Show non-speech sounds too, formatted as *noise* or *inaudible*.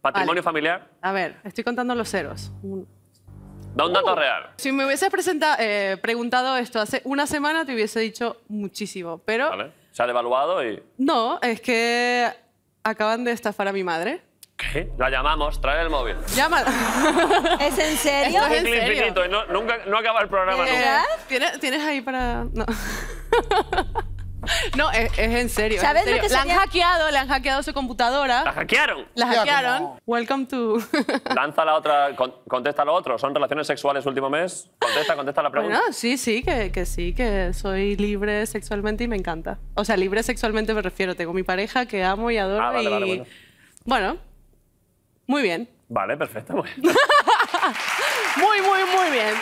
Patrimonio familiar. A ver, estoy contando los ceros. Da un dato uh. real. Si me hubieses eh, preguntado esto hace una semana, te hubiese dicho muchísimo, pero... ¿Se ha devaluado y...? No, es que acaban de estafar a mi madre. ¿Qué? La llamamos, trae el móvil. Llámala. *laughs* ¿Es en serio? Es, en serio? infinito no, nunca, no acaba el programa eh, nunca. ¿Tienes, ¿Tienes ahí para...? No. *laughs* *laughs* No, es, en serio. ¿Sabes Lo que La han hackeado, le han hackeado su computadora. ¿La hackearon? La hackearon. Welcome to... *laughs* Lanza la otra, contesta lo otro. ¿Son relaciones sexuales último mes? Contesta, contesta la pregunta. Bueno, sí, sí, que, sí, que soy libre sexualmente y me encanta. O sea, libre sexualmente me refiero. Tengo mi pareja que amo y adoro ah, bueno. muy bien. Vale, perfecto. muy, *laughs* muy, muy bien.